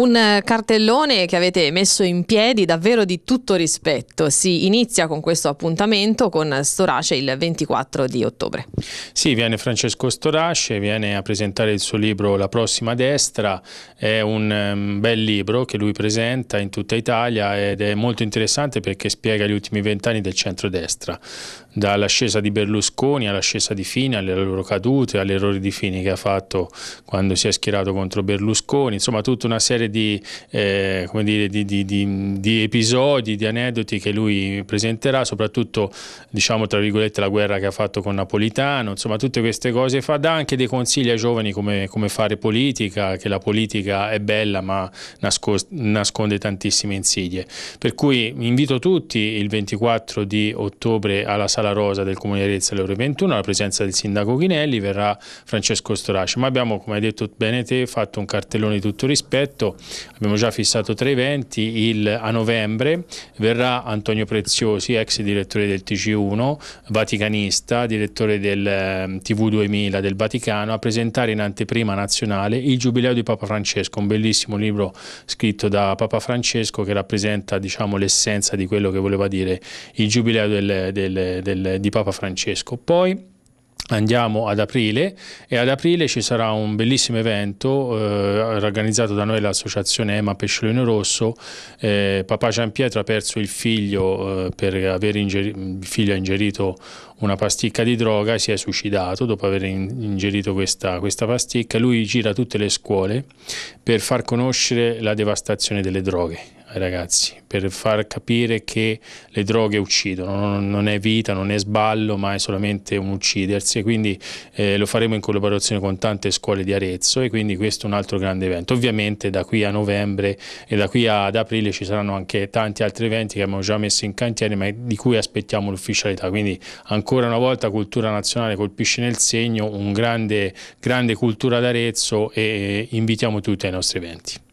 Un eh, cartellone che avete messo in piedi davvero di tutto rispetto. Si inizia con questo appuntamento con Storace il 24 di ottobre. Sì, viene Francesco Storace, viene a presentare il suo libro La prossima destra. È un ehm, bel libro che lui presenta in tutta Italia ed è molto interessante perché spiega gli ultimi vent'anni del centrodestra, dall'ascesa di Berlusconi all'ascesa di Fini, alle loro cadute, all'errore di Fini che ha fatto quando si è schierato contro Berlusconi, insomma tutta una serie di di, eh, dire, di, di, di, episodi, di aneddoti che lui presenterà, soprattutto diciamo tra virgolette la guerra che ha fatto con Napolitano, insomma tutte queste cose fa, dà anche dei consigli ai giovani come, come fare politica, che la politica è bella ma nascost, nasconde tantissime insidie. Per cui invito tutti il 24 di ottobre alla Sala Rosa del Comune di Arezzo alle ore 21 alla presenza del sindaco Ghinelli verrà Francesco Storace ma abbiamo come hai detto bene te fatto un cartellone di tutto rispetto Abbiamo già fissato tre eventi, il, a novembre verrà Antonio Preziosi, ex direttore del TG1, vaticanista, direttore del ehm, TV 2000 del Vaticano, a presentare in anteprima nazionale il Giubileo di Papa Francesco, un bellissimo libro scritto da Papa Francesco che rappresenta diciamo, l'essenza di quello che voleva dire il Giubileo del, del, del, di Papa Francesco. Poi Andiamo ad aprile e ad aprile ci sarà un bellissimo evento eh, organizzato da noi l'associazione EMA Pesciolino Rosso. Eh, papà Gian Pietro ha perso il figlio eh, per aver ingerito, il figlio ha ingerito una pasticca di droga e si è suicidato dopo aver ingerito questa, questa pasticca. Lui gira tutte le scuole per far conoscere la devastazione delle droghe ai ragazzi per far capire che le droghe uccidono, non è vita, non è sballo, ma è solamente un uccidersi e quindi eh, lo faremo in collaborazione con tante scuole di Arezzo e quindi questo è un altro grande evento. Ovviamente da qui a novembre e da qui ad aprile ci saranno anche tanti altri eventi che abbiamo già messo in cantiere ma di cui aspettiamo l'ufficialità, quindi ancora una volta cultura nazionale colpisce nel segno, un grande, grande cultura d'Arezzo e eh, invitiamo tutti ai nostri eventi.